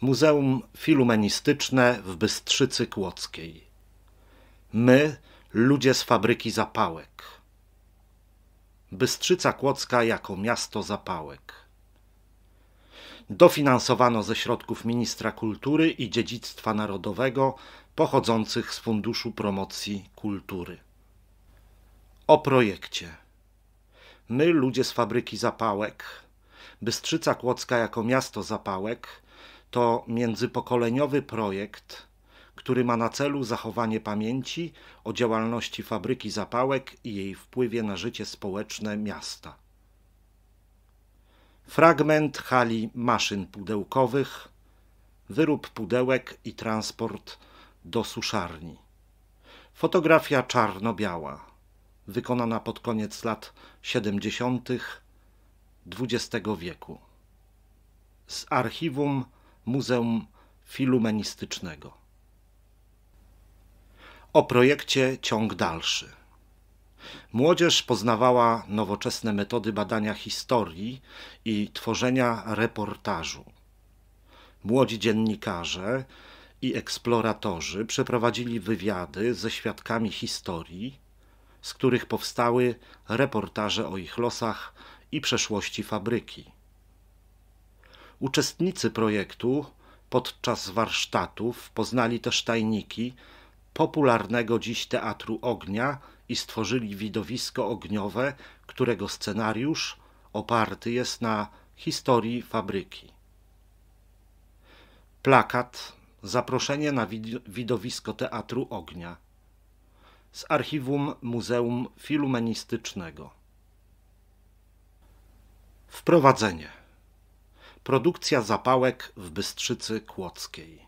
Muzeum Filumenistyczne w Bystrzycy Kłodzkiej. My, ludzie z fabryki zapałek. Bystrzyca Kłodzka jako miasto zapałek. Dofinansowano ze środków Ministra Kultury i Dziedzictwa Narodowego pochodzących z Funduszu Promocji Kultury. O projekcie. My, ludzie z fabryki zapałek, Bystrzyca Kłodzka jako miasto zapałek – to międzypokoleniowy projekt, który ma na celu zachowanie pamięci o działalności fabryki zapałek i jej wpływie na życie społeczne miasta. Fragment hali maszyn pudełkowych, wyrób pudełek i transport do suszarni. Fotografia czarno-biała, wykonana pod koniec lat 70. XX wieku. Z archiwum Muzeum Filumenistycznego. O projekcie ciąg dalszy. Młodzież poznawała nowoczesne metody badania historii i tworzenia reportażu. Młodzi dziennikarze i eksploratorzy przeprowadzili wywiady ze świadkami historii, z których powstały reportaże o ich losach i przeszłości fabryki. Uczestnicy projektu podczas warsztatów poznali też tajniki popularnego dziś Teatru Ognia i stworzyli widowisko ogniowe, którego scenariusz oparty jest na historii fabryki. Plakat Zaproszenie na widowisko Teatru Ognia z archiwum Muzeum Filumenistycznego. Wprowadzenie. Produkcja zapałek w Bystrzycy Kłodzkiej.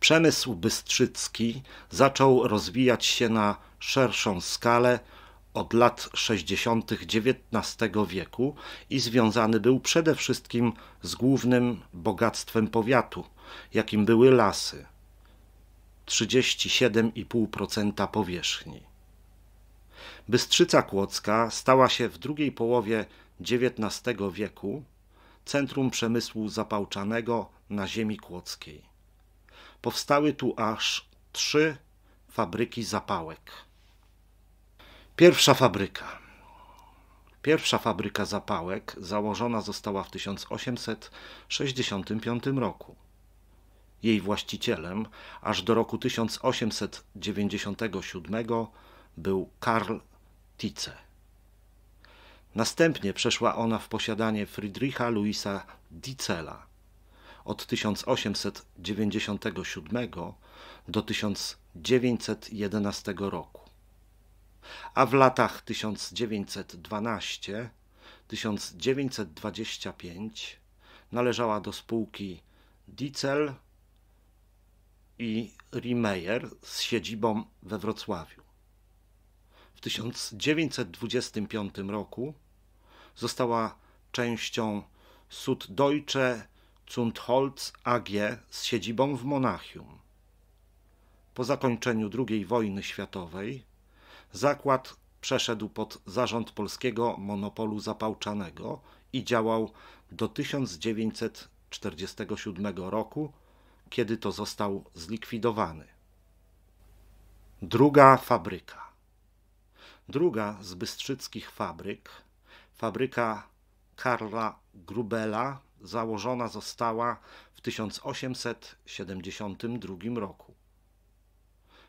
Przemysł bystrzycki zaczął rozwijać się na szerszą skalę od lat 60. XIX wieku i związany był przede wszystkim z głównym bogactwem powiatu, jakim były lasy 37,5% powierzchni. Bystrzyca Kłodzka stała się w drugiej połowie XIX wieku centrum przemysłu zapałczanego na ziemi kłodzkiej. Powstały tu aż trzy fabryki zapałek. Pierwsza fabryka. Pierwsza fabryka zapałek założona została w 1865 roku. Jej właścicielem aż do roku 1897 był Karl Tice. Następnie przeszła ona w posiadanie Friedricha Luisa Dicela Od 1897 do 1911 roku, a w latach 1912-1925 należała do spółki Dietzel i Riemeyer z siedzibą we Wrocławiu. W 1925 roku została częścią Süddeutsche Zundholz AG z siedzibą w Monachium. Po zakończeniu II wojny światowej zakład przeszedł pod zarząd polskiego monopolu zapałczanego i działał do 1947 roku, kiedy to został zlikwidowany. Druga fabryka. Druga z bystrzyckich fabryk, fabryka Karla Grubela, założona została w 1872 roku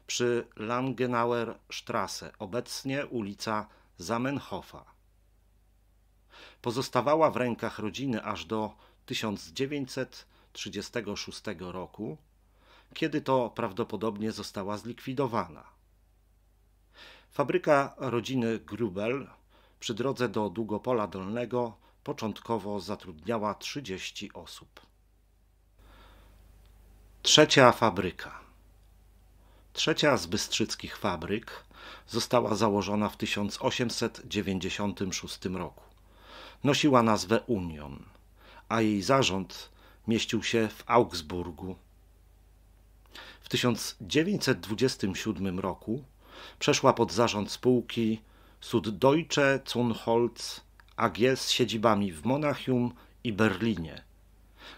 przy Langenauer Strasse, obecnie ulica Zamenhofa. Pozostawała w rękach rodziny aż do 1936 roku, kiedy to prawdopodobnie została zlikwidowana. Fabryka rodziny Grubel przy drodze do Długopola Dolnego początkowo zatrudniała 30 osób. Trzecia fabryka. Trzecia z bystrzyckich fabryk została założona w 1896 roku. Nosiła nazwę Union, a jej zarząd mieścił się w Augsburgu. W 1927 roku przeszła pod zarząd spółki Suddeutsche Zunholz AG z siedzibami w Monachium i Berlinie,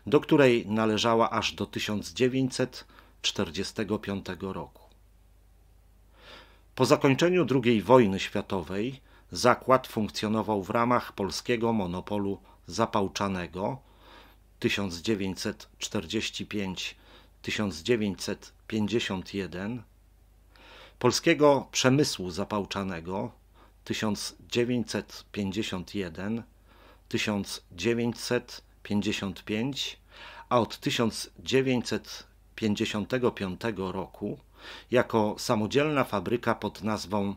do której należała aż do 1945 roku. Po zakończeniu II wojny światowej zakład funkcjonował w ramach polskiego monopolu zapałczanego 1945-1951 polskiego przemysłu zapałczanego 1951 1955, a od 1955 roku jako samodzielna fabryka pod nazwą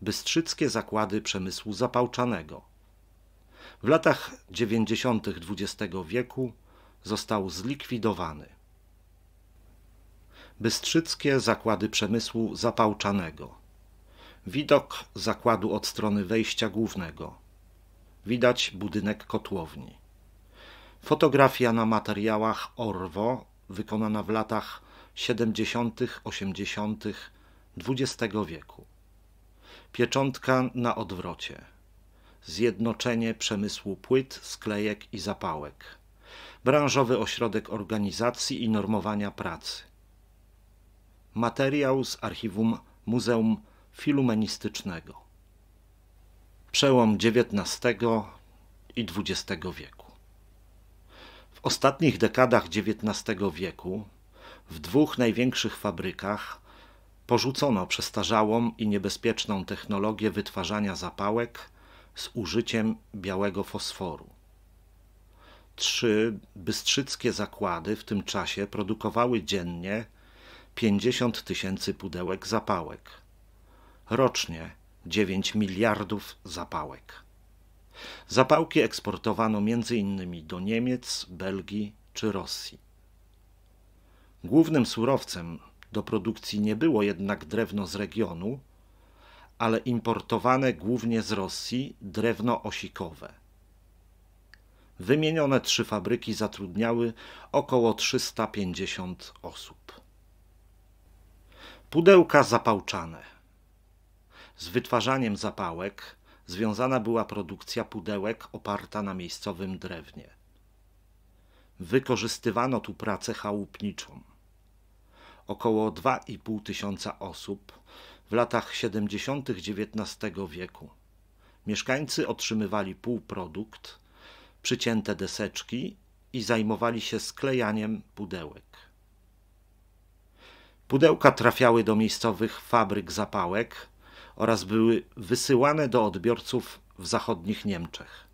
Bystrzyckie Zakłady Przemysłu Zapałczanego. W latach 90. XX wieku został zlikwidowany bystrzyckie zakłady przemysłu zapałczanego. Widok zakładu od strony wejścia głównego. Widać budynek kotłowni. Fotografia na materiałach Orwo wykonana w latach 70., 80. XX wieku. Pieczątka na odwrocie. Zjednoczenie przemysłu płyt, sklejek i zapałek. Branżowy ośrodek organizacji i normowania pracy. Materiał z archiwum Muzeum Filumenistycznego. Przełom XIX i XX wieku. W ostatnich dekadach XIX wieku w dwóch największych fabrykach porzucono przestarzałą i niebezpieczną technologię wytwarzania zapałek z użyciem białego fosforu. Trzy bystrzyckie zakłady w tym czasie produkowały dziennie 50 tysięcy pudełek zapałek. Rocznie 9 miliardów zapałek. Zapałki eksportowano między innymi do Niemiec, Belgii czy Rosji. Głównym surowcem do produkcji nie było jednak drewno z regionu, ale importowane głównie z Rosji drewno osikowe. Wymienione trzy fabryki zatrudniały około 350 osób. Pudełka zapałczane. Z wytwarzaniem zapałek związana była produkcja pudełek oparta na miejscowym drewnie. Wykorzystywano tu pracę chałupniczą. Około 2,5 tysiąca osób w latach 70. XIX wieku. Mieszkańcy otrzymywali półprodukt, przycięte deseczki i zajmowali się sklejaniem pudełek. Pudełka trafiały do miejscowych fabryk zapałek oraz były wysyłane do odbiorców w zachodnich Niemczech.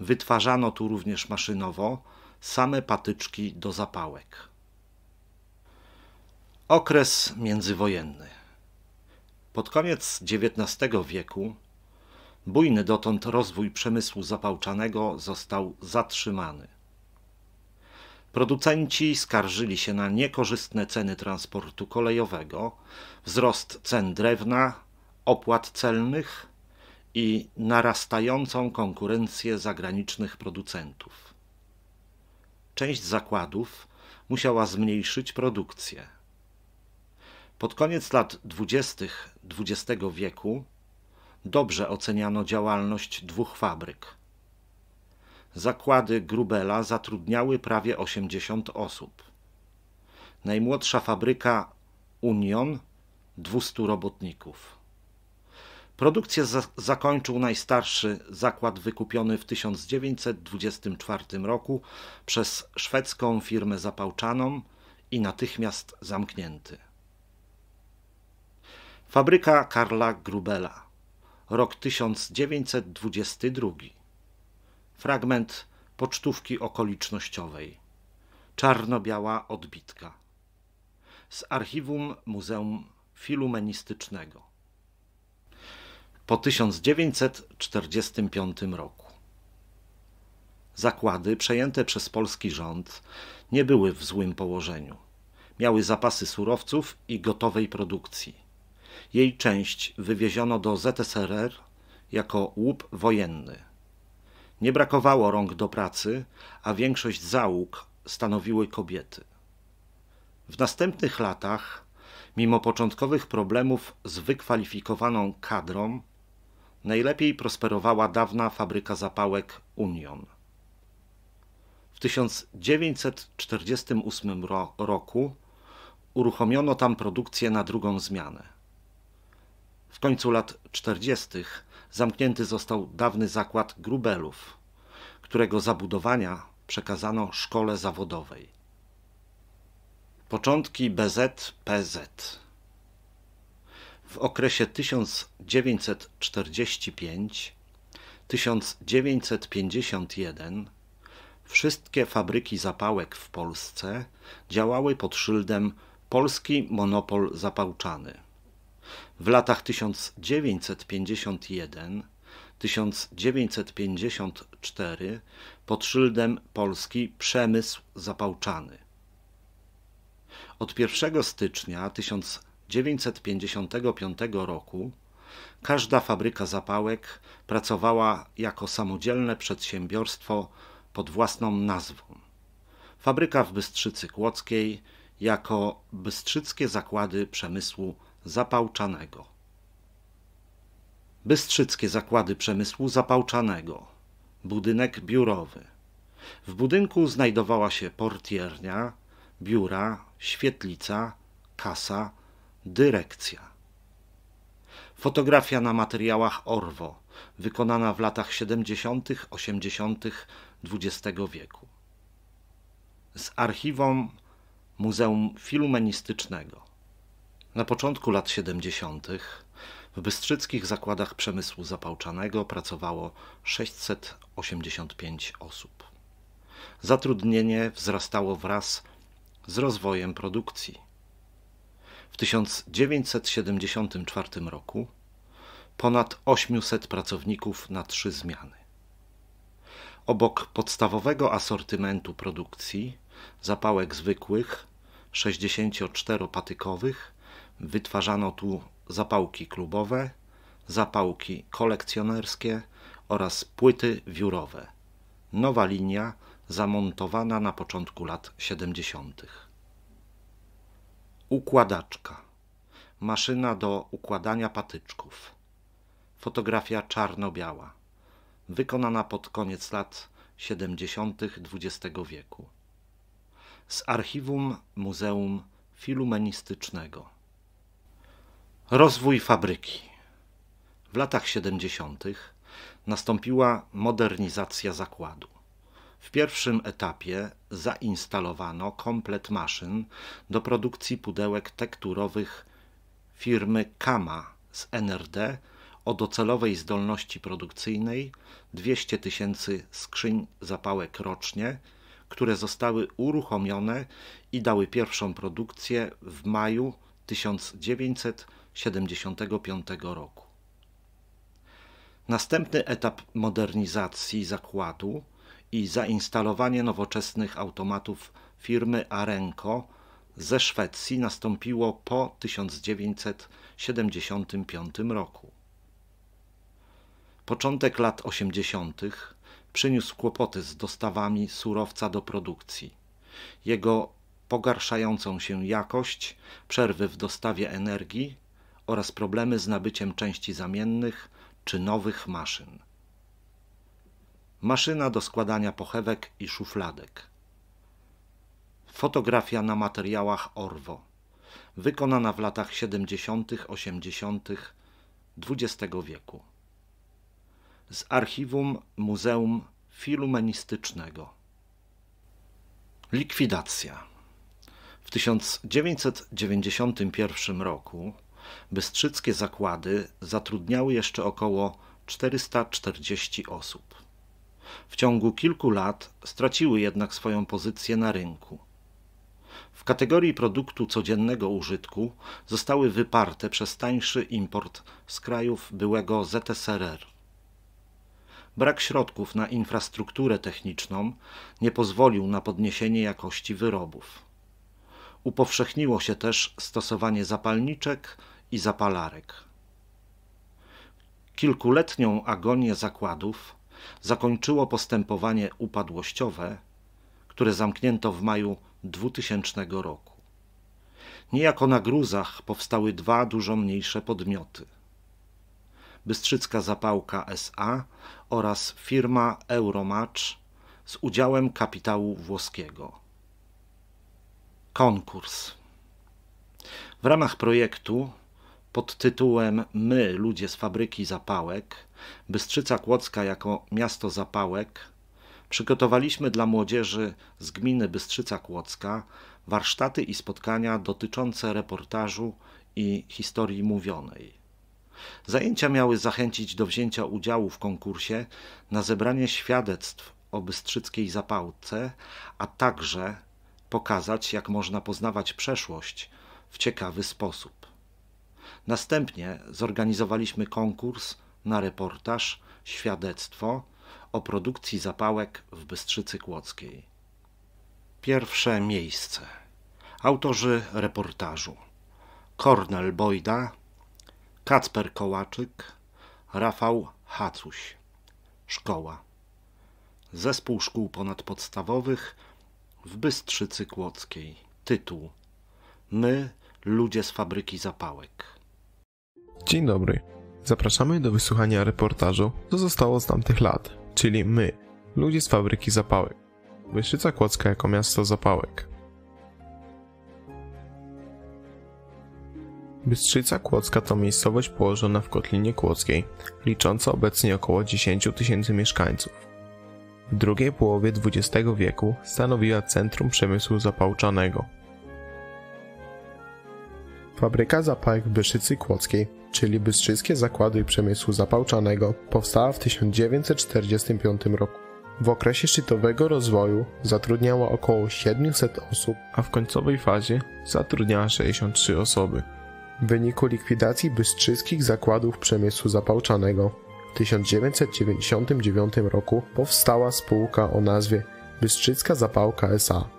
Wytwarzano tu również maszynowo same patyczki do zapałek. Okres międzywojenny. Pod koniec XIX wieku bujny dotąd rozwój przemysłu zapałczanego został zatrzymany. Producenci skarżyli się na niekorzystne ceny transportu kolejowego, wzrost cen drewna, opłat celnych i narastającą konkurencję zagranicznych producentów. Część zakładów musiała zmniejszyć produkcję. Pod koniec lat 20. XX wieku dobrze oceniano działalność dwóch fabryk – Zakłady Grubela zatrudniały prawie 80 osób. Najmłodsza fabryka Union 200 robotników. Produkcję za zakończył najstarszy zakład wykupiony w 1924 roku przez szwedzką firmę zapałczaną i natychmiast zamknięty. Fabryka Karla Grubela, rok 1922 fragment pocztówki okolicznościowej. Czarno-biała odbitka z archiwum Muzeum Filumenistycznego po 1945 roku. Zakłady przejęte przez polski rząd nie były w złym położeniu. Miały zapasy surowców i gotowej produkcji. Jej część wywieziono do ZSRR jako łup wojenny – nie brakowało rąk do pracy, a większość załóg stanowiły kobiety. W następnych latach, mimo początkowych problemów z wykwalifikowaną kadrą, najlepiej prosperowała dawna fabryka zapałek Union. W 1948 roku uruchomiono tam produkcję na drugą zmianę. W końcu lat 40 zamknięty został dawny zakład Grubelów, którego zabudowania przekazano szkole zawodowej. Początki BZ-PZ W okresie 1945-1951 wszystkie fabryki zapałek w Polsce działały pod szyldem Polski Monopol Zapałczany – w latach 1951-1954 pod szyldem Polski przemysł zapałczany. Od 1 stycznia 1955 roku każda fabryka zapałek pracowała jako samodzielne przedsiębiorstwo pod własną nazwą. Fabryka w Bystrzycy Kłodzkiej jako Bystrzyckie Zakłady Przemysłu Zapałczanego. Bystrzyckie zakłady przemysłu Zapałczanego. Budynek biurowy. W budynku znajdowała się portiernia, biura, świetlica, kasa, dyrekcja. Fotografia na materiałach Orwo, wykonana w latach 70., 80. XX wieku. Z archiwum Muzeum Filumenistycznego. Na początku lat 70. w bystrzyckich zakładach przemysłu zapałczanego pracowało 685 osób. Zatrudnienie wzrastało wraz z rozwojem produkcji. W 1974 roku ponad 800 pracowników na trzy zmiany. Obok podstawowego asortymentu produkcji, zapałek zwykłych, 64-patykowych, Wytwarzano tu zapałki klubowe, zapałki kolekcjonerskie oraz płyty wiórowe. Nowa linia zamontowana na początku lat 70. Układaczka. Maszyna do układania patyczków. Fotografia czarno-biała. Wykonana pod koniec lat 70. XX wieku. Z archiwum Muzeum Filumenistycznego. Rozwój fabryki. W latach 70. nastąpiła modernizacja zakładu. W pierwszym etapie zainstalowano komplet maszyn do produkcji pudełek tekturowych firmy Kama z NRD o docelowej zdolności produkcyjnej 200 tysięcy skrzyń zapałek rocznie, które zostały uruchomione i dały pierwszą produkcję w maju 1900 1975 roku. Następny etap modernizacji zakładu i zainstalowanie nowoczesnych automatów firmy Arenco ze Szwecji nastąpiło po 1975 roku. Początek lat 80. przyniósł kłopoty z dostawami surowca do produkcji. Jego pogarszającą się jakość, przerwy w dostawie energii oraz problemy z nabyciem części zamiennych czy nowych maszyn. Maszyna do składania pochewek i szufladek. Fotografia na materiałach Orwo. Wykonana w latach 70., 80. XX wieku. Z archiwum Muzeum Filumenistycznego. Likwidacja. W 1991 roku bystrzyckie zakłady zatrudniały jeszcze około 440 osób. W ciągu kilku lat straciły jednak swoją pozycję na rynku. W kategorii produktu codziennego użytku zostały wyparte przez tańszy import z krajów byłego ZSRR. Brak środków na infrastrukturę techniczną nie pozwolił na podniesienie jakości wyrobów. Upowszechniło się też stosowanie zapalniczek i zapalarek. Kilkuletnią agonię zakładów zakończyło postępowanie upadłościowe, które zamknięto w maju 2000 roku. Niejako na gruzach powstały dwa dużo mniejsze podmioty. Bystrzycka Zapałka SA oraz firma Euromacz z udziałem kapitału włoskiego. Konkurs. W ramach projektu pod tytułem My, ludzie z fabryki zapałek, Bystrzyca Kłodzka jako miasto zapałek, przygotowaliśmy dla młodzieży z gminy Bystrzyca Kłodzka warsztaty i spotkania dotyczące reportażu i historii mówionej. Zajęcia miały zachęcić do wzięcia udziału w konkursie na zebranie świadectw o bystrzyckiej zapałce, a także pokazać, jak można poznawać przeszłość w ciekawy sposób. Następnie zorganizowaliśmy konkurs na reportaż Świadectwo o produkcji zapałek w Bystrzycy Kłodzkiej. Pierwsze miejsce. Autorzy reportażu: Kornel Bojda, Kacper Kołaczyk, Rafał Hacuś. Szkoła. Zespół Szkół Ponadpodstawowych w Bystrzycy Kłodzkiej. Tytuł: My, ludzie z fabryki zapałek. Dzień dobry. Zapraszamy do wysłuchania reportażu, co zostało z tamtych lat, czyli my, ludzie z fabryki zapałek. Wyszyca Kłodzka jako miasto zapałek. Bystrzyca Kłodzka to miejscowość położona w Kotlinie Kłodzkiej, licząca obecnie około 10 tysięcy mieszkańców. W drugiej połowie XX wieku stanowiła centrum przemysłu zapałczanego. Fabryka zapałek w Byszycy Kłodzkiej czyli Bystrzyckie Zakłady Przemysłu Zapałczanego, powstała w 1945 roku. W okresie szczytowego rozwoju zatrudniała około 700 osób, a w końcowej fazie zatrudniała 63 osoby. W wyniku likwidacji Bystrzyckich Zakładów Przemysłu Zapałczanego w 1999 roku powstała spółka o nazwie Bystrzycka Zapałka SA.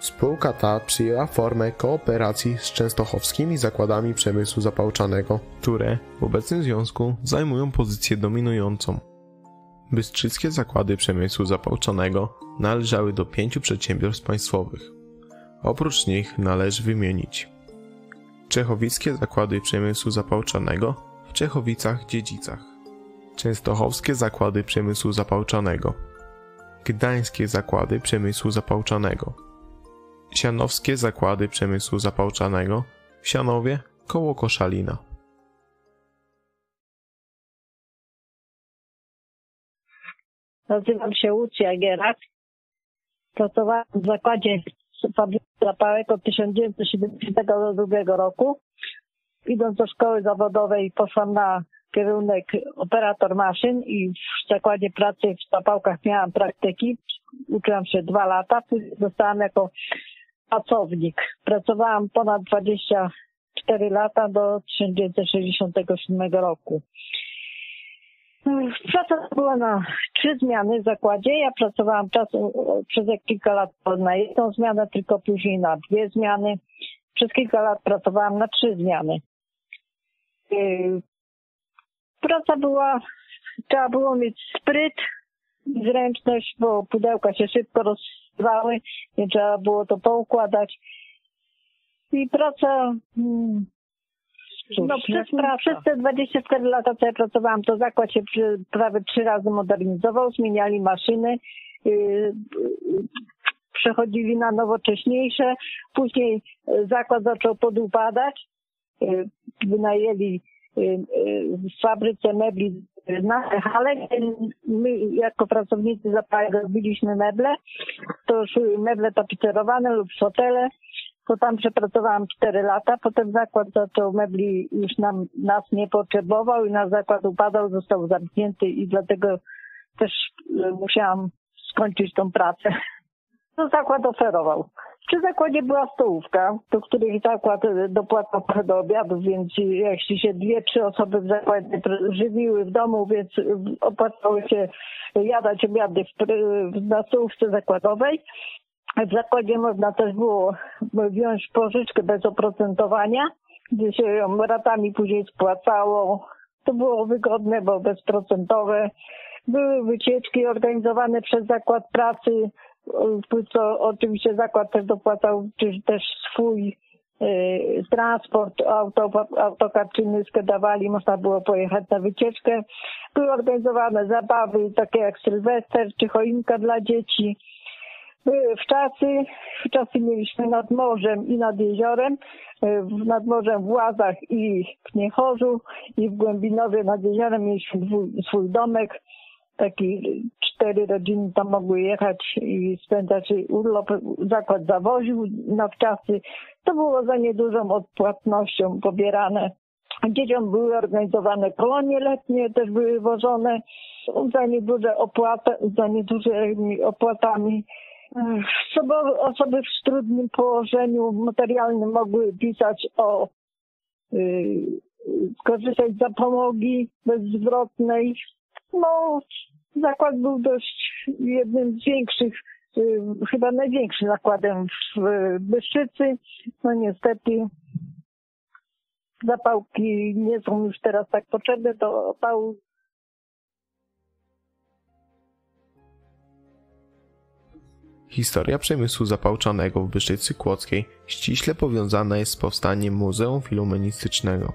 Spółka ta przyjęła formę kooperacji z częstochowskimi zakładami przemysłu zapałczanego, które w obecnym związku zajmują pozycję dominującą. Bystrzyckie zakłady przemysłu zapałczanego należały do pięciu przedsiębiorstw państwowych. Oprócz nich należy wymienić Czechowickie zakłady przemysłu zapałczanego w Czechowicach-Dziedzicach, Częstochowskie zakłady przemysłu zapałczanego, Gdańskie zakłady przemysłu zapałczanego, Sianowskie Zakłady Przemysłu Zapałczanego w Sianowie koło Koszalina. Nazywam się Lucja Gierak. Pracowałam w zakładzie zapałek od 1972 roku. Idąc do szkoły zawodowej poszłam na kierunek operator maszyn i w zakładzie pracy w zapałkach miałam praktyki. Uczyłam się dwa lata, później jako pracownik. Pracowałam ponad 24 lata do 1967 roku. Mm, praca była na trzy zmiany w zakładzie. Ja pracowałam czas, przez kilka lat na jedną zmianę, tylko później na dwie zmiany. Przez kilka lat pracowałam na trzy zmiany. Yy, praca była, trzeba było mieć spryt i zręczność, bo pudełka się szybko roz, wykorzystywały, nie trzeba było to poukładać. I praca mm, Cóż, no, przez, przez, te 24 lata, co ja pracowałam, to zakład się przy, prawie trzy razy modernizował, zmieniali maszyny, yy, przechodzili na nowocześniejsze. Później y, zakład zaczął podupadać, yy, wynajęli yy, w fabryce mebli na hale, my jako pracownicy zapałek robiliśmy meble, to szły meble tapicerowane lub fotele, to tam przepracowałam 4 lata, potem zakład to mebli, już nam, nas nie potrzebował i nasz zakład upadał, został zamknięty i dlatego też e, musiałam skończyć tą pracę. To no, zakład oferował. Przy zakładzie była stołówka, do której zakład e, dopłacał do obiadu, więc jeśli się dwie, trzy osoby w zakładzie żywiły w domu, więc opłacało się jadać obiady na stołówce zakładowej. W zakładzie można też było wziąć pożyczkę bez oprocentowania, gdzie się ją ratami później spłacało. To było wygodne, bo bezprocentowe. Były wycieczki organizowane przez zakład pracy Y, y, co oczywiście zakład też dopłacał, czy też swój y, transport, auto, autokar czy myskę dawali, można było pojechać na wycieczkę. Były organizowane zabawy takie jak Sylwester czy choinka dla dzieci. W czasy, w czasy mieliśmy nad morzem i nad jeziorem, nad morzem w Łazach i w Niechorzu i w Głębinowie nad jeziorem mieliśmy swój domek taki cztery rodziny tam mogły jechać i spędzać urlop. Zakład zawoził wczasy To było za niedużą odpłatnością pobierane. Dzieciom były organizowane kolonie letnie, też były wożone za nieduże opłaty, za niedużymi opłatami. Osoby, w trudnym położeniu materialnym mogły pisać o skorzystać y, z zapomogi bezwzwrotnej, no, zakład był dość jednym z większych, y, chyba największym zakładem w Byszczycy. No niestety zapałki nie są już teraz tak potrzebne do opału. Historia przemysłu zapałczanego w Byszczycy Kłodzkiej ściśle powiązana jest z powstaniem Muzeum Filumenistycznego.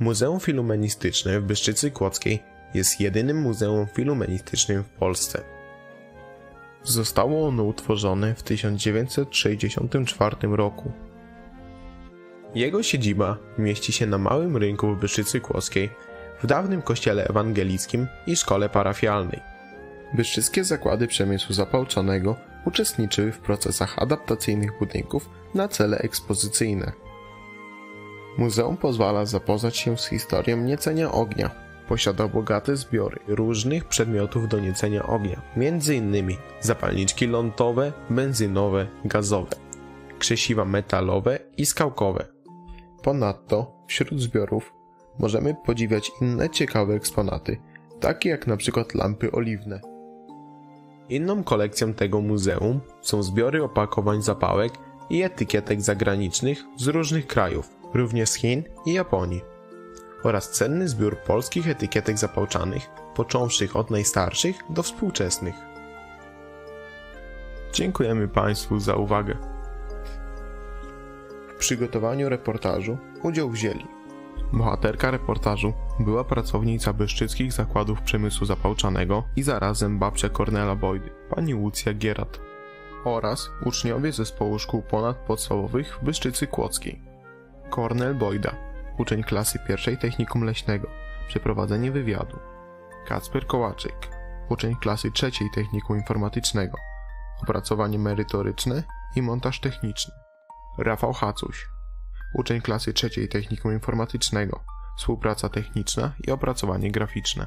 Muzeum Filumenistyczne w Byszczycy Kłodzkiej jest jedynym muzeum filumenistycznym w Polsce. Zostało ono utworzone w 1964 roku. Jego siedziba mieści się na małym rynku w Byszycy Kłoskiej, w dawnym kościele ewangelickim i szkole parafialnej. Byszczyckie zakłady przemysłu zapałczonego uczestniczyły w procesach adaptacyjnych budynków na cele ekspozycyjne. Muzeum pozwala zapoznać się z historią niecenia ognia posiada bogate zbiory różnych przedmiotów do niecenia ognia, m.in. zapalniczki lądowe, benzynowe, gazowe, krzesiwa metalowe i skałkowe. Ponadto wśród zbiorów możemy podziwiać inne ciekawe eksponaty, takie jak np. lampy oliwne. Inną kolekcją tego muzeum są zbiory opakowań zapałek i etykietek zagranicznych z różnych krajów, również z Chin i Japonii oraz cenny zbiór polskich etykietek zapałczanych, począwszy od najstarszych do współczesnych. Dziękujemy Państwu za uwagę. W przygotowaniu reportażu udział wzięli Bohaterka reportażu była pracownica Byszczyckich Zakładów Przemysłu Zapałczanego i zarazem babcia Kornela Boyd, pani Łucja Gierat oraz uczniowie zespołu szkół ponadpodstawowych w Byszczycy Kłodzkiej. Kornel Bojda uczeń klasy pierwszej technikum leśnego, przeprowadzenie wywiadu. Kacper Kołaczyk, uczeń klasy trzeciej technikum informatycznego, opracowanie merytoryczne i montaż techniczny. Rafał Hacuś, uczeń klasy trzeciej technikum informatycznego, współpraca techniczna i opracowanie graficzne.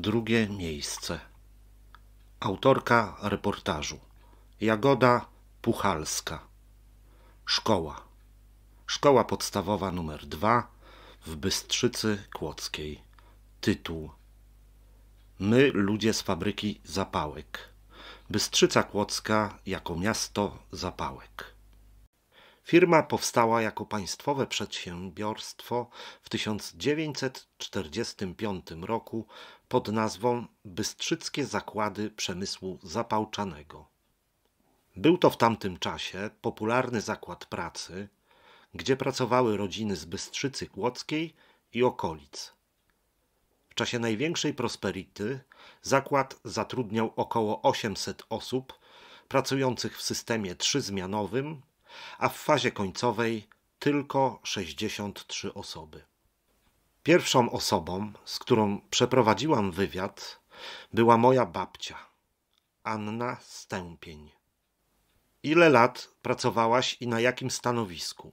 Drugie miejsce. Autorka reportażu Jagoda Puchalska. Szkoła. Szkoła podstawowa numer 2 w Bystrzycy Kłodzkiej. Tytuł My ludzie z fabryki zapałek. Bystrzyca Kłodzka jako miasto zapałek. Firma powstała jako państwowe przedsiębiorstwo w 1945 roku pod nazwą Bystrzyckie Zakłady Przemysłu Zapałczanego. Był to w tamtym czasie popularny zakład pracy, gdzie pracowały rodziny z Bystrzycy Kłodzkiej i okolic. W czasie największej prosperity zakład zatrudniał około 800 osób pracujących w systemie trzyzmianowym, a w fazie końcowej tylko 63 osoby. Pierwszą osobą, z którą przeprowadziłam wywiad, była moja babcia, Anna Stępień. Ile lat pracowałaś i na jakim stanowisku?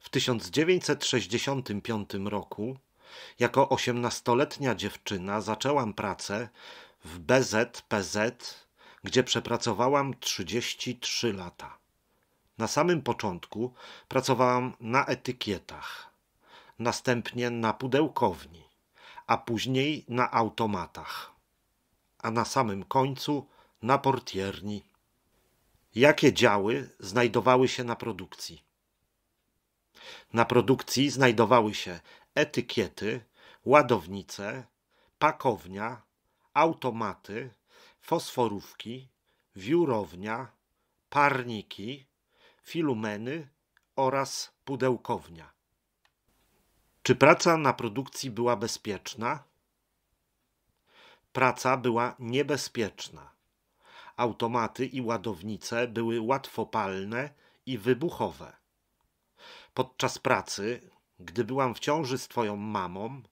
W 1965 roku, jako osiemnastoletnia dziewczyna, zaczęłam pracę w BZPZ, gdzie przepracowałam 33 lata. Na samym początku pracowałam na etykietach, następnie na pudełkowni, a później na automatach, a na samym końcu na portierni. Jakie działy znajdowały się na produkcji? Na produkcji znajdowały się etykiety, ładownice, pakownia, automaty, fosforówki, wiórownia, parniki, filumeny oraz pudełkownia. Czy praca na produkcji była bezpieczna? Praca była niebezpieczna. Automaty i ładownice były łatwopalne i wybuchowe. Podczas pracy, gdy byłam w ciąży z twoją mamą,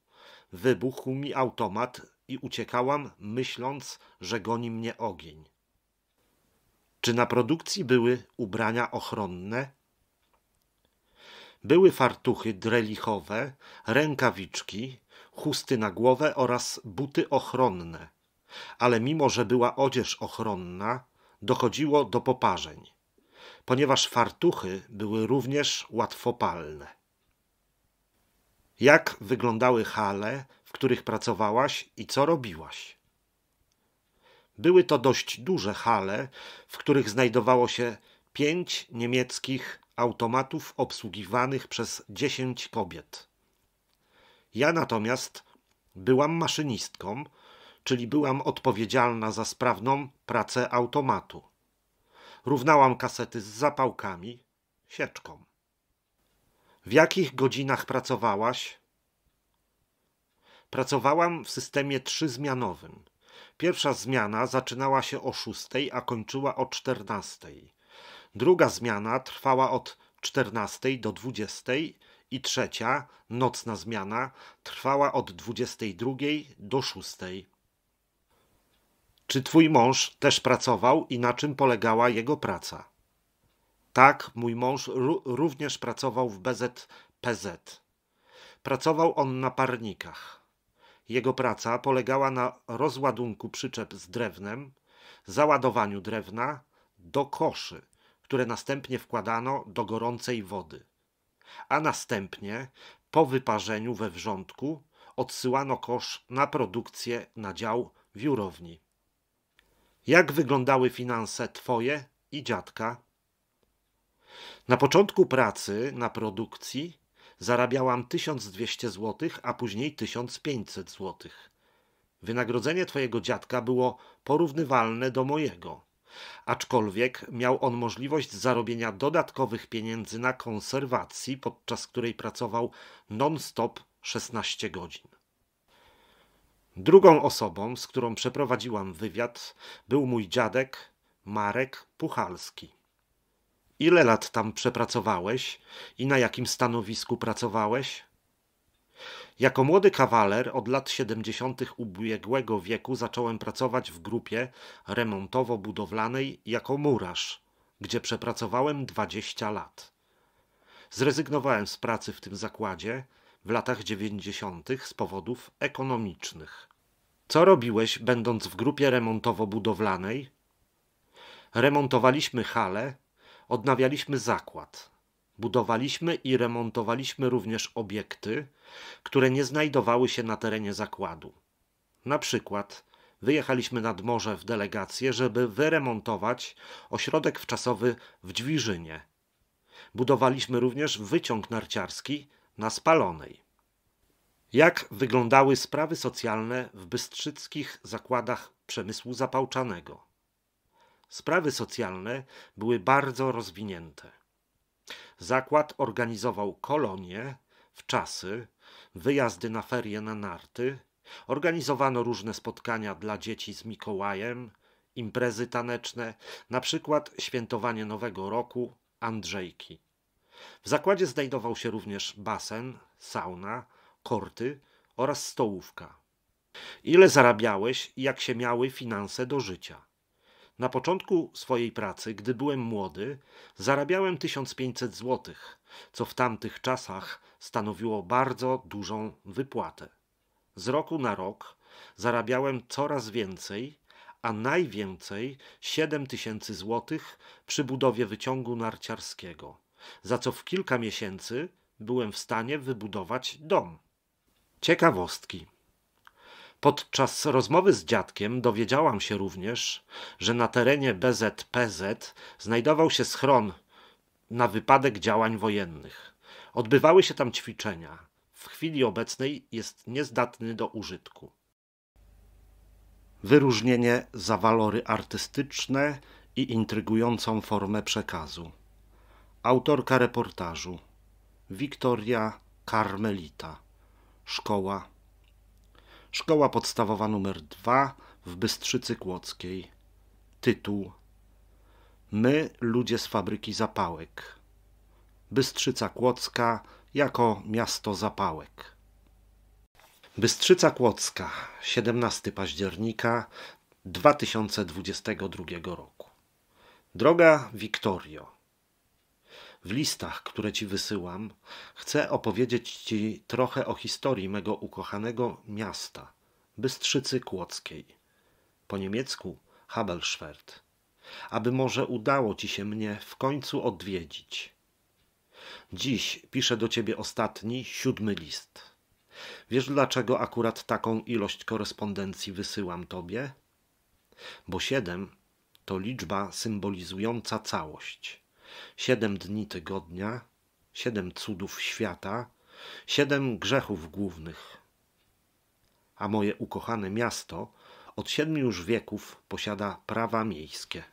wybuchł mi automat i uciekałam, myśląc, że goni mnie ogień. Czy na produkcji były ubrania ochronne? Były fartuchy drelichowe, rękawiczki, chusty na głowę oraz buty ochronne. Ale mimo, że była odzież ochronna, dochodziło do poparzeń, ponieważ fartuchy były również łatwopalne. Jak wyglądały hale, w których pracowałaś i co robiłaś? Były to dość duże hale, w których znajdowało się pięć niemieckich automatów obsługiwanych przez dziesięć kobiet. Ja natomiast byłam maszynistką, czyli byłam odpowiedzialna za sprawną pracę automatu. Równałam kasety z zapałkami, sieczką. W jakich godzinach pracowałaś? Pracowałam w systemie trzyzmianowym. Pierwsza zmiana zaczynała się o szóstej, a kończyła o czternastej. Druga zmiana trwała od 14 do 20 i trzecia, nocna zmiana, trwała od 22 do 6. Czy twój mąż też pracował i na czym polegała jego praca? Tak, mój mąż również pracował w BZPZ. Pracował on na parnikach. Jego praca polegała na rozładunku przyczep z drewnem, załadowaniu drewna do koszy które następnie wkładano do gorącej wody, a następnie po wyparzeniu we wrzątku odsyłano kosz na produkcję na dział wiórowni. Jak wyglądały finanse twoje i dziadka? Na początku pracy na produkcji zarabiałam 1200 zł, a później 1500 zł. Wynagrodzenie twojego dziadka było porównywalne do mojego. Aczkolwiek miał on możliwość zarobienia dodatkowych pieniędzy na konserwacji, podczas której pracował non-stop 16 godzin. Drugą osobą, z którą przeprowadziłam wywiad, był mój dziadek Marek Puchalski. Ile lat tam przepracowałeś i na jakim stanowisku pracowałeś? Jako młody kawaler od lat 70. ubiegłego wieku zacząłem pracować w grupie remontowo-budowlanej jako murarz, gdzie przepracowałem 20 lat. Zrezygnowałem z pracy w tym zakładzie w latach 90. z powodów ekonomicznych. Co robiłeś, będąc w grupie remontowo-budowlanej? Remontowaliśmy hale, odnawialiśmy zakład. Budowaliśmy i remontowaliśmy również obiekty, które nie znajdowały się na terenie zakładu. Na przykład wyjechaliśmy nad morze w delegację, żeby wyremontować ośrodek wczasowy w Dźwiżynie. Budowaliśmy również wyciąg narciarski na Spalonej. Jak wyglądały sprawy socjalne w bystrzyckich zakładach przemysłu zapałczanego? Sprawy socjalne były bardzo rozwinięte. Zakład organizował kolonie, wczasy, wyjazdy na ferie na narty, organizowano różne spotkania dla dzieci z Mikołajem, imprezy taneczne, na przykład świętowanie Nowego Roku, Andrzejki. W zakładzie znajdował się również basen, sauna, korty oraz stołówka. Ile zarabiałeś i jak się miały finanse do życia? Na początku swojej pracy, gdy byłem młody, zarabiałem 1500 zł, co w tamtych czasach stanowiło bardzo dużą wypłatę. Z roku na rok zarabiałem coraz więcej, a najwięcej 7000 zł przy budowie wyciągu narciarskiego, za co w kilka miesięcy byłem w stanie wybudować dom. Ciekawostki. Podczas rozmowy z dziadkiem dowiedziałam się również, że na terenie BZPZ znajdował się schron na wypadek działań wojennych. Odbywały się tam ćwiczenia. W chwili obecnej jest niezdatny do użytku. Wyróżnienie za walory artystyczne i intrygującą formę przekazu. Autorka reportażu Wiktoria Karmelita. Szkoła Szkoła podstawowa numer 2 w Bystrzycy Kłodzkiej. Tytuł My, ludzie z fabryki zapałek. Bystrzyca Kłodzka jako miasto zapałek. Bystrzyca Kłodzka, 17 października 2022 roku. Droga Wiktorio, w listach, które ci wysyłam, chcę opowiedzieć ci trochę o historii mego ukochanego miasta, Bystrzycy Kłodzkiej. Po niemiecku Habelschwert. Aby może udało ci się mnie w końcu odwiedzić. Dziś piszę do ciebie ostatni, siódmy list. Wiesz dlaczego akurat taką ilość korespondencji wysyłam tobie? Bo siedem to liczba symbolizująca całość siedem dni tygodnia, siedem cudów świata, siedem grzechów głównych. A moje ukochane miasto od siedmiu już wieków posiada prawa miejskie.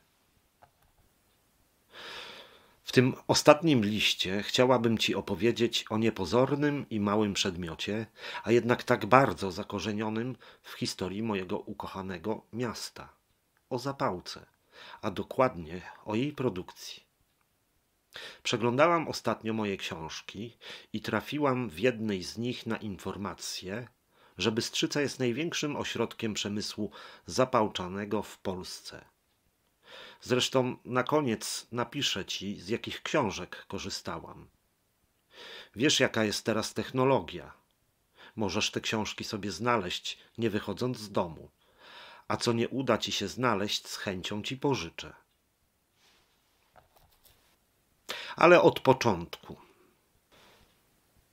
W tym ostatnim liście chciałabym Ci opowiedzieć o niepozornym i małym przedmiocie, a jednak tak bardzo zakorzenionym w historii mojego ukochanego miasta o zapałce, a dokładnie o jej produkcji. Przeglądałam ostatnio moje książki i trafiłam w jednej z nich na informację, że Bystrzyca jest największym ośrodkiem przemysłu zapałczanego w Polsce. Zresztą na koniec napiszę ci, z jakich książek korzystałam. Wiesz, jaka jest teraz technologia. Możesz te książki sobie znaleźć, nie wychodząc z domu. A co nie uda ci się znaleźć, z chęcią ci pożyczę. ale od początku.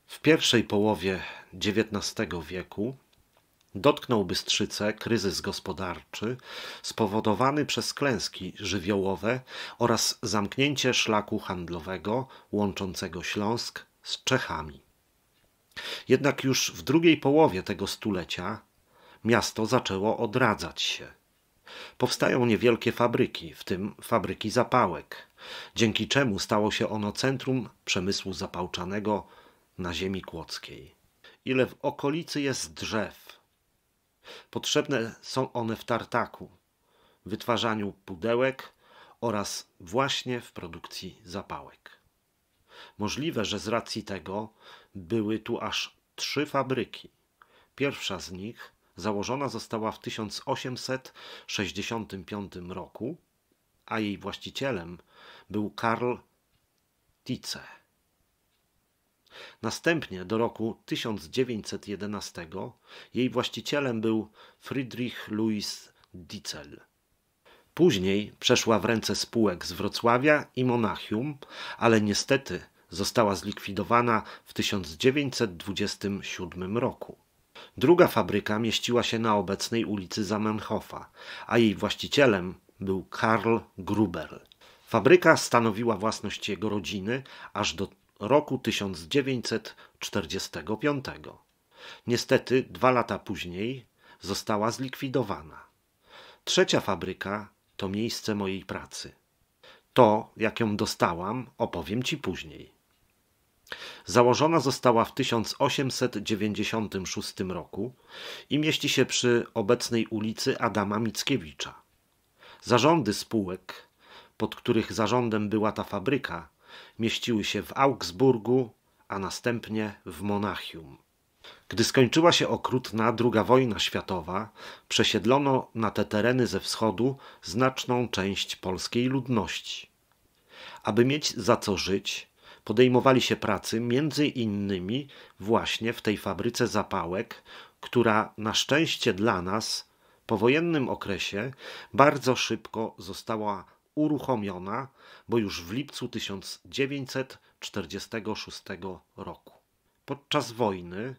W pierwszej połowie XIX wieku dotknął Bystrzycę kryzys gospodarczy spowodowany przez klęski żywiołowe oraz zamknięcie szlaku handlowego łączącego Śląsk z Czechami. Jednak już w drugiej połowie tego stulecia miasto zaczęło odradzać się. Powstają niewielkie fabryki, w tym fabryki zapałek dzięki czemu stało się ono centrum przemysłu zapałczanego na ziemi kłodzkiej. Ile w okolicy jest drzew. Potrzebne są one w tartaku, wytwarzaniu pudełek oraz właśnie w produkcji zapałek. Możliwe, że z racji tego były tu aż trzy fabryki. Pierwsza z nich założona została w 1865 roku, a jej właścicielem był Karl Tice. Następnie do roku 1911 jej właścicielem był Friedrich Louis Dietzel. Później przeszła w ręce spółek z Wrocławia i Monachium, ale niestety została zlikwidowana w 1927 roku. Druga fabryka mieściła się na obecnej ulicy Zamenhofa, a jej właścicielem był Karl Gruber. Fabryka stanowiła własność jego rodziny aż do roku 1945. Niestety dwa lata później została zlikwidowana. Trzecia fabryka to miejsce mojej pracy. To, jak ją dostałam, opowiem Ci później. Założona została w 1896 roku i mieści się przy obecnej ulicy Adama Mickiewicza. Zarządy spółek pod których zarządem była ta fabryka, mieściły się w Augsburgu, a następnie w Monachium. Gdy skończyła się okrutna II wojna światowa, przesiedlono na te tereny ze wschodu znaczną część polskiej ludności. Aby mieć za co żyć, podejmowali się pracy między innymi właśnie w tej fabryce zapałek, która na szczęście dla nas po wojennym okresie bardzo szybko została uruchomiona, bo już w lipcu 1946 roku. Podczas wojny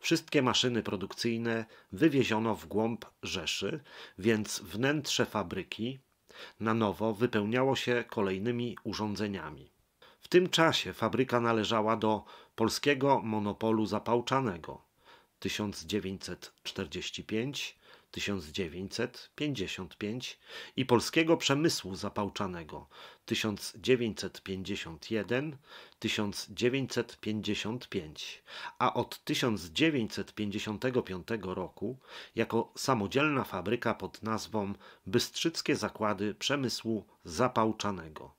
wszystkie maszyny produkcyjne wywieziono w głąb Rzeszy, więc wnętrze fabryki na nowo wypełniało się kolejnymi urządzeniami. W tym czasie fabryka należała do polskiego monopolu zapałczanego 1945 1955 i polskiego przemysłu zapałczanego 1951-1955, a od 1955 roku jako samodzielna fabryka pod nazwą Bystrzyckie Zakłady Przemysłu Zapałczanego.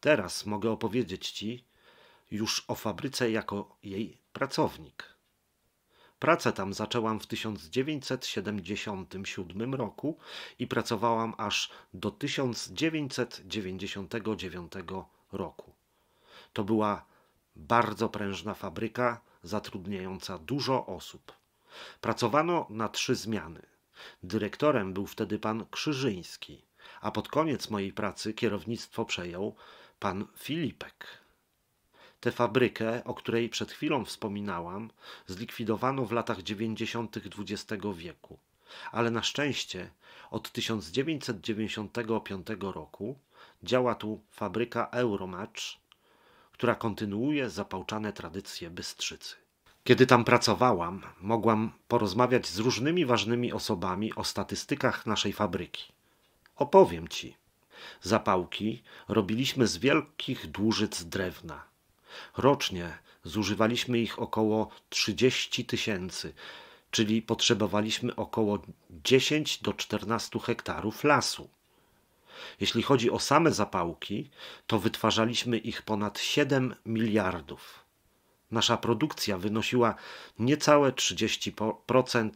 Teraz mogę opowiedzieć Ci już o fabryce jako jej pracownik. Pracę tam zaczęłam w 1977 roku i pracowałam aż do 1999 roku. To była bardzo prężna fabryka zatrudniająca dużo osób. Pracowano na trzy zmiany. Dyrektorem był wtedy pan Krzyżyński, a pod koniec mojej pracy kierownictwo przejął pan Filipek. Tę fabrykę, o której przed chwilą wspominałam, zlikwidowano w latach 90. XX wieku, ale na szczęście od 1995 roku działa tu fabryka Euromatch, która kontynuuje zapałczane tradycje Bystrzycy. Kiedy tam pracowałam, mogłam porozmawiać z różnymi ważnymi osobami o statystykach naszej fabryki. Opowiem ci. Zapałki robiliśmy z wielkich dłużyc drewna. Rocznie zużywaliśmy ich około 30 tysięcy, czyli potrzebowaliśmy około 10 do 14 hektarów lasu. Jeśli chodzi o same zapałki, to wytwarzaliśmy ich ponad 7 miliardów. Nasza produkcja wynosiła niecałe 30%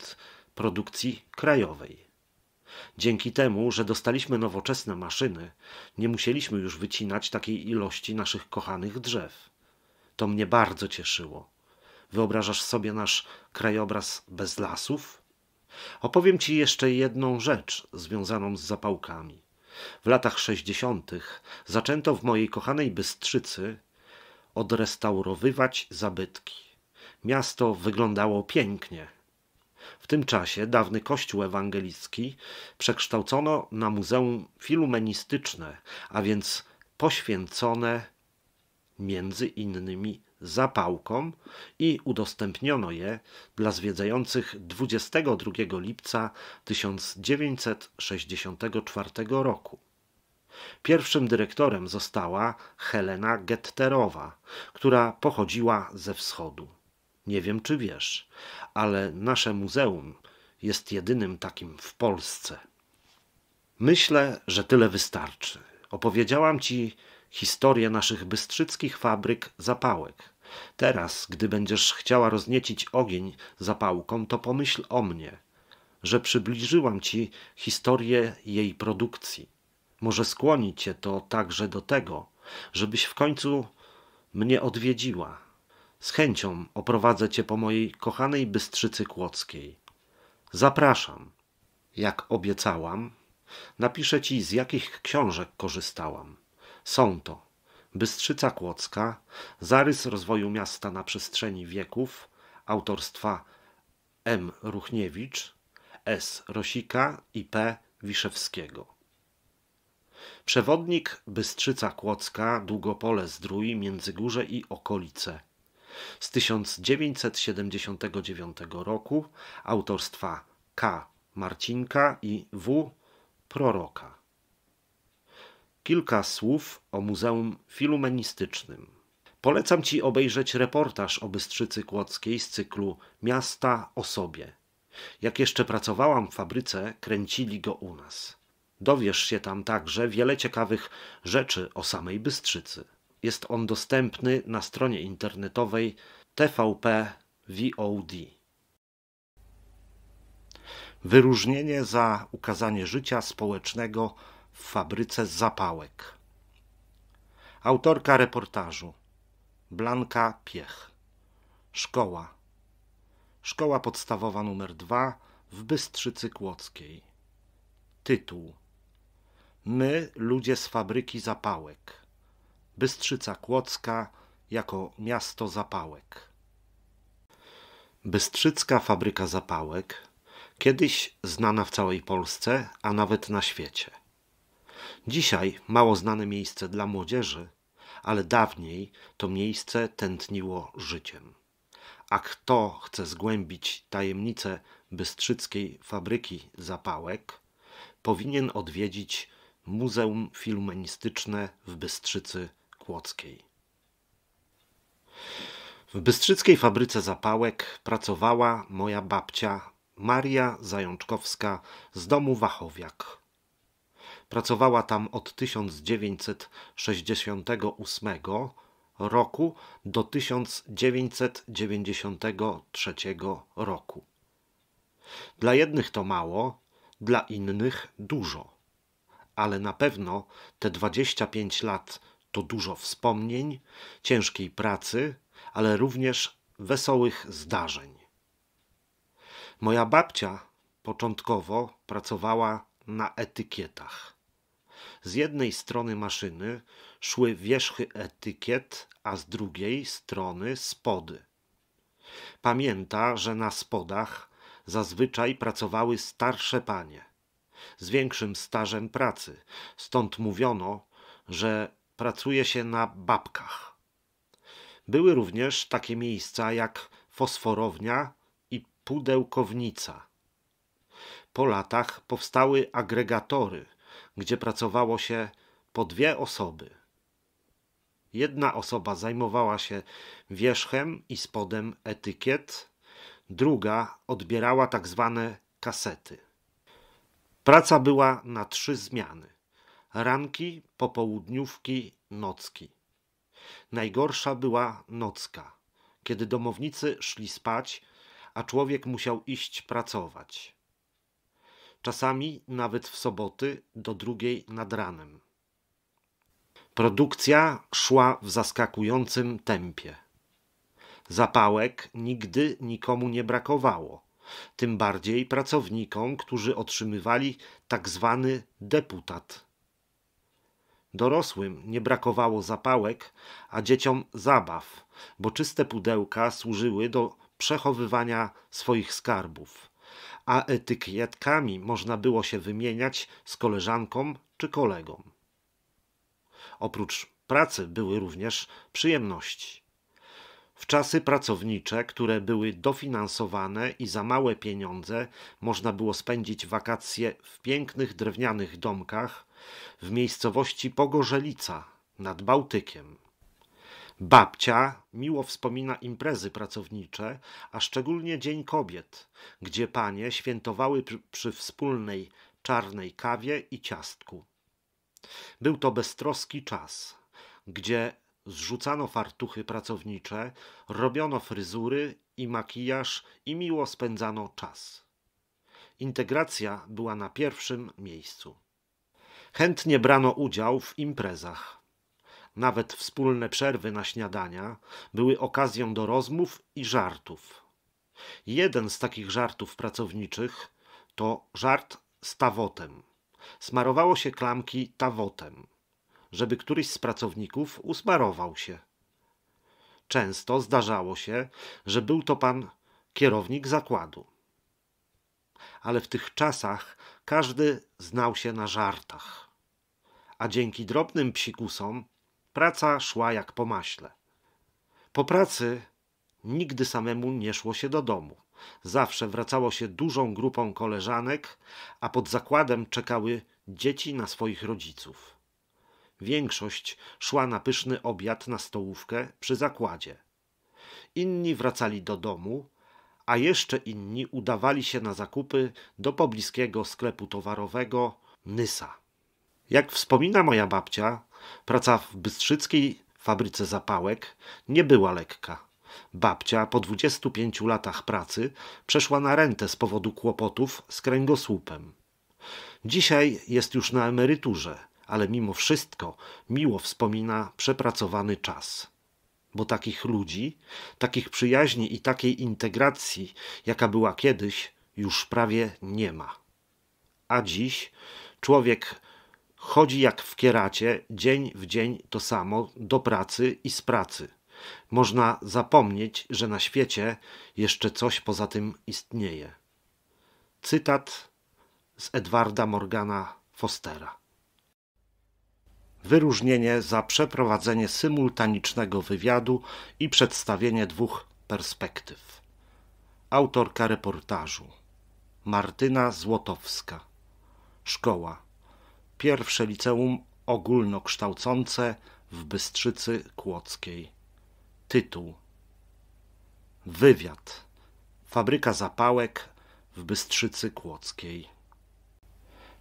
produkcji krajowej. Dzięki temu, że dostaliśmy nowoczesne maszyny, nie musieliśmy już wycinać takiej ilości naszych kochanych drzew. To mnie bardzo cieszyło. Wyobrażasz sobie nasz krajobraz bez lasów? Opowiem ci jeszcze jedną rzecz związaną z zapałkami. W latach 60. zaczęto w mojej kochanej Bystrzycy odrestaurowywać zabytki. Miasto wyglądało pięknie. W tym czasie dawny kościół ewangelicki przekształcono na muzeum filumenistyczne, a więc poświęcone między innymi zapałką i udostępniono je dla zwiedzających 22 lipca 1964 roku. Pierwszym dyrektorem została Helena Getterowa, która pochodziła ze wschodu. Nie wiem, czy wiesz, ale nasze muzeum jest jedynym takim w Polsce. Myślę, że tyle wystarczy. Opowiedziałam ci historię naszych bystrzyckich fabryk zapałek. Teraz, gdy będziesz chciała rozniecić ogień zapałką, to pomyśl o mnie, że przybliżyłam ci historię jej produkcji. Może skłoni cię to także do tego, żebyś w końcu mnie odwiedziła. Z chęcią oprowadzę cię po mojej kochanej Bystrzycy Kłodzkiej. Zapraszam. Jak obiecałam, napiszę ci, z jakich książek korzystałam. Są to Bystrzyca Kłodzka, zarys rozwoju miasta na przestrzeni wieków autorstwa M. Ruchniewicz, S. Rosika i P. Wiszewskiego. Przewodnik Bystrzyca Kłodzka, Długopole Zdrój, Międzygórze i okolice. Z 1979 roku autorstwa K. Marcinka i W. Proroka. Kilka słów o Muzeum Filumenistycznym. Polecam Ci obejrzeć reportaż o Bystrzycy Kłodzkiej z cyklu Miasta o sobie. Jak jeszcze pracowałam w fabryce, kręcili go u nas. Dowiesz się tam także wiele ciekawych rzeczy o samej Bystrzycy. Jest on dostępny na stronie internetowej TVP VOD. Wyróżnienie za ukazanie życia społecznego w fabryce zapałek. Autorka reportażu Blanka Piech. Szkoła. Szkoła podstawowa numer 2 w Bystrzycy Kłodzkiej. Tytuł My, ludzie z fabryki zapałek. Bystrzyca Kłodzka jako miasto zapałek. Bystrzycka fabryka zapałek, kiedyś znana w całej Polsce, a nawet na świecie. Dzisiaj mało znane miejsce dla młodzieży, ale dawniej to miejsce tętniło życiem. A kto chce zgłębić tajemnicę bystrzyckiej fabryki zapałek, powinien odwiedzić Muzeum Filumenistyczne w Bystrzycy Kłodzkiej. W bystrzyckiej fabryce zapałek pracowała moja babcia Maria Zajączkowska z domu Wachowiak. Pracowała tam od 1968 roku do 1993 roku. Dla jednych to mało, dla innych dużo. Ale na pewno te 25 lat to dużo wspomnień, ciężkiej pracy, ale również wesołych zdarzeń. Moja babcia początkowo pracowała na etykietach. Z jednej strony maszyny szły wierzchy etykiet, a z drugiej strony spody. Pamięta, że na spodach zazwyczaj pracowały starsze panie z większym stażem pracy, stąd mówiono, że pracuje się na babkach. Były również takie miejsca jak fosforownia i pudełkownica. Po latach powstały agregatory, gdzie pracowało się po dwie osoby. Jedna osoba zajmowała się wierzchem i spodem etykiet, druga odbierała tak zwane kasety. Praca była na trzy zmiany: ranki, popołudniówki, nocki. Najgorsza była nocka, kiedy domownicy szli spać, a człowiek musiał iść pracować czasami nawet w soboty do drugiej nad ranem. Produkcja szła w zaskakującym tempie. Zapałek nigdy nikomu nie brakowało, tym bardziej pracownikom, którzy otrzymywali tak zwany deputat. Dorosłym nie brakowało zapałek, a dzieciom zabaw, bo czyste pudełka służyły do przechowywania swoich skarbów a etykietkami można było się wymieniać z koleżanką czy kolegą. Oprócz pracy były również przyjemności. W czasy pracownicze, które były dofinansowane i za małe pieniądze, można było spędzić wakacje w pięknych drewnianych domkach w miejscowości Pogorzelica nad Bałtykiem. Babcia miło wspomina imprezy pracownicze, a szczególnie Dzień Kobiet, gdzie panie świętowały przy wspólnej czarnej kawie i ciastku. Był to beztroski czas, gdzie zrzucano fartuchy pracownicze, robiono fryzury i makijaż i miło spędzano czas. Integracja była na pierwszym miejscu. Chętnie brano udział w imprezach nawet wspólne przerwy na śniadania, były okazją do rozmów i żartów. Jeden z takich żartów pracowniczych to żart z tawotem. Smarowało się klamki tawotem, żeby któryś z pracowników usmarował się. Często zdarzało się, że był to pan kierownik zakładu. Ale w tych czasach każdy znał się na żartach a dzięki drobnym psikusom Praca szła jak po maśle. Po pracy nigdy samemu nie szło się do domu. Zawsze wracało się dużą grupą koleżanek, a pod zakładem czekały dzieci na swoich rodziców. Większość szła na pyszny obiad na stołówkę przy zakładzie. Inni wracali do domu, a jeszcze inni udawali się na zakupy do pobliskiego sklepu towarowego Nysa. Jak wspomina moja babcia, praca w bystrzyckiej fabryce zapałek nie była lekka. Babcia po 25 latach pracy przeszła na rentę z powodu kłopotów z kręgosłupem. Dzisiaj jest już na emeryturze, ale mimo wszystko miło wspomina przepracowany czas. Bo takich ludzi, takich przyjaźni i takiej integracji, jaka była kiedyś, już prawie nie ma. A dziś człowiek Chodzi jak w kieracie, dzień w dzień to samo, do pracy i z pracy. Można zapomnieć, że na świecie jeszcze coś poza tym istnieje. Cytat z Edwarda Morgana Fostera. Wyróżnienie za przeprowadzenie symultanicznego wywiadu i przedstawienie dwóch perspektyw. Autorka reportażu Martyna Złotowska. Szkoła pierwsze liceum ogólnokształcące w Bystrzycy Kłodzkiej. Tytuł Wywiad Fabryka zapałek w Bystrzycy Kłodzkiej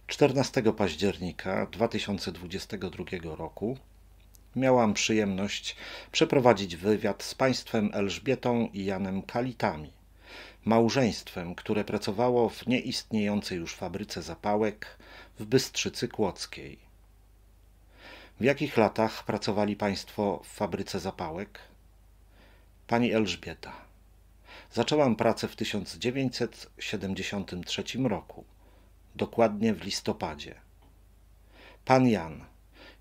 14 października 2022 roku miałam przyjemność przeprowadzić wywiad z państwem Elżbietą i Janem Kalitami, małżeństwem, które pracowało w nieistniejącej już fabryce zapałek w Bystrzycy Kłodzkiej. W jakich latach pracowali Państwo w fabryce zapałek? Pani Elżbieta. Zaczęłam pracę w 1973 roku, dokładnie w listopadzie. Pan Jan.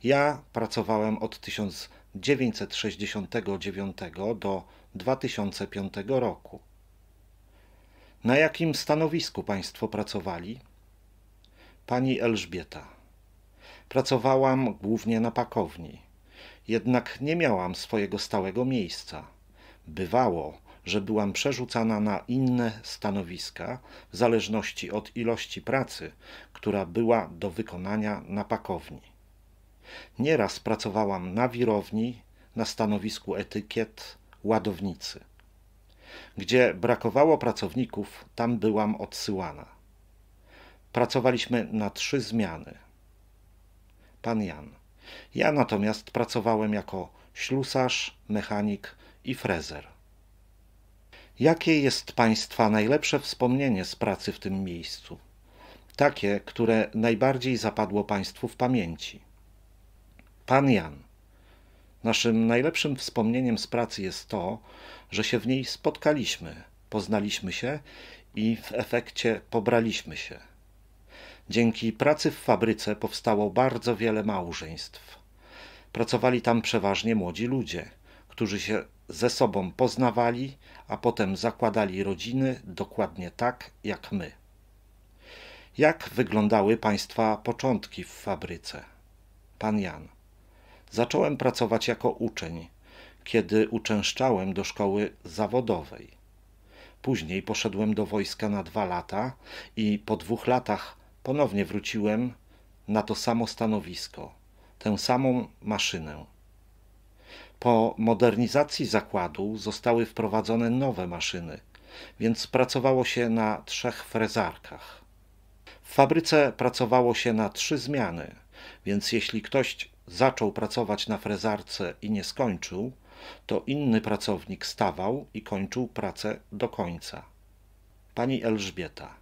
Ja pracowałem od 1969 do 2005 roku. Na jakim stanowisku Państwo pracowali? Pani Elżbieta. Pracowałam głównie na pakowni, jednak nie miałam swojego stałego miejsca. Bywało, że byłam przerzucana na inne stanowiska w zależności od ilości pracy, która była do wykonania na pakowni. Nieraz pracowałam na wirowni, na stanowisku etykiet, ładownicy. Gdzie brakowało pracowników, tam byłam odsyłana. Pracowaliśmy na trzy zmiany. Pan Jan. Ja natomiast pracowałem jako ślusarz, mechanik i frezer. Jakie jest Państwa najlepsze wspomnienie z pracy w tym miejscu? Takie, które najbardziej zapadło Państwu w pamięci. Pan Jan. Naszym najlepszym wspomnieniem z pracy jest to, że się w niej spotkaliśmy, poznaliśmy się i w efekcie pobraliśmy się. Dzięki pracy w fabryce powstało bardzo wiele małżeństw. Pracowali tam przeważnie młodzi ludzie, którzy się ze sobą poznawali, a potem zakładali rodziny dokładnie tak jak my. Jak wyglądały Państwa początki w fabryce? Pan Jan. Zacząłem pracować jako uczeń, kiedy uczęszczałem do szkoły zawodowej. Później poszedłem do wojska na dwa lata i po dwóch latach ponownie wróciłem na to samo stanowisko, tę samą maszynę. Po modernizacji zakładu zostały wprowadzone nowe maszyny, więc pracowało się na trzech frezarkach. W fabryce pracowało się na trzy zmiany, więc jeśli ktoś zaczął pracować na frezarce i nie skończył, to inny pracownik stawał i kończył pracę do końca. Pani Elżbieta.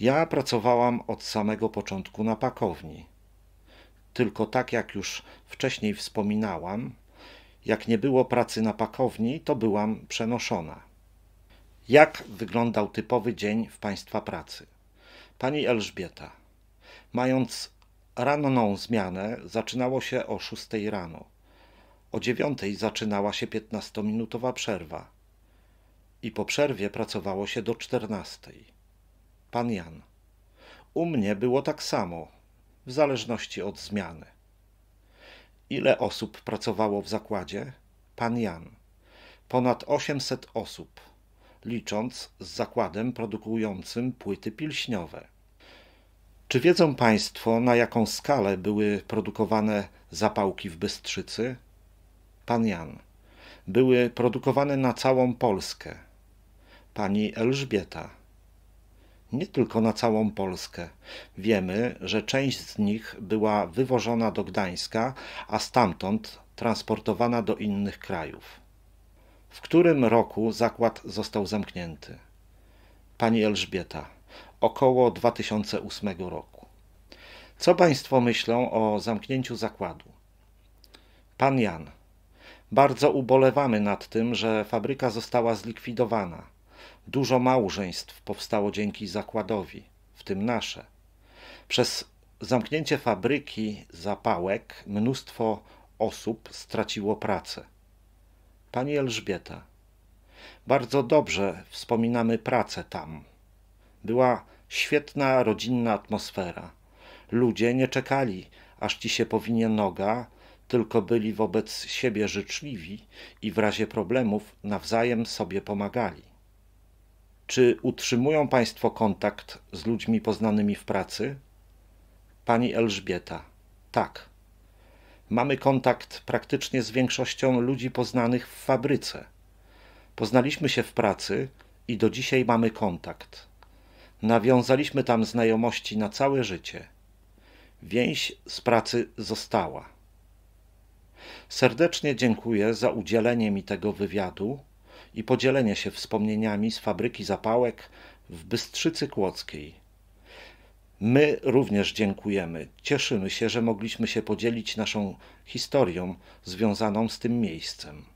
Ja pracowałam od samego początku na pakowni. Tylko tak jak już wcześniej wspominałam, jak nie było pracy na pakowni, to byłam przenoszona. Jak wyglądał typowy dzień w Państwa pracy? Pani Elżbieta, mając ranną zmianę, zaczynało się o 6 rano. O 9 zaczynała się 15-minutowa przerwa i po przerwie pracowało się do 14 pan Jan. U mnie było tak samo, w zależności od zmiany. Ile osób pracowało w zakładzie? Pan Jan. Ponad 800 osób, licząc z zakładem produkującym płyty pilśniowe. Czy wiedzą Państwo, na jaką skalę były produkowane zapałki w Bystrzycy? Pan Jan. Były produkowane na całą Polskę. Pani Elżbieta nie tylko na całą Polskę. Wiemy, że część z nich była wywożona do Gdańska, a stamtąd transportowana do innych krajów. W którym roku zakład został zamknięty? Pani Elżbieta, około 2008 roku. Co Państwo myślą o zamknięciu zakładu? Pan Jan, bardzo ubolewamy nad tym, że fabryka została zlikwidowana. Dużo małżeństw powstało dzięki zakładowi, w tym nasze. Przez zamknięcie fabryki zapałek mnóstwo osób straciło pracę. Pani Elżbieta, bardzo dobrze wspominamy pracę tam. Była świetna rodzinna atmosfera. Ludzie nie czekali, aż ci się powinie noga, tylko byli wobec siebie życzliwi i w razie problemów nawzajem sobie pomagali. Czy utrzymują Państwo kontakt z ludźmi poznanymi w pracy? Pani Elżbieta. Tak. Mamy kontakt praktycznie z większością ludzi poznanych w fabryce. Poznaliśmy się w pracy i do dzisiaj mamy kontakt. Nawiązaliśmy tam znajomości na całe życie. Więź z pracy została. Serdecznie dziękuję za udzielenie mi tego wywiadu i podzielenie się wspomnieniami z fabryki zapałek w Bystrzycy Kłodzkiej. My również dziękujemy. Cieszymy się, że mogliśmy się podzielić naszą historią związaną z tym miejscem.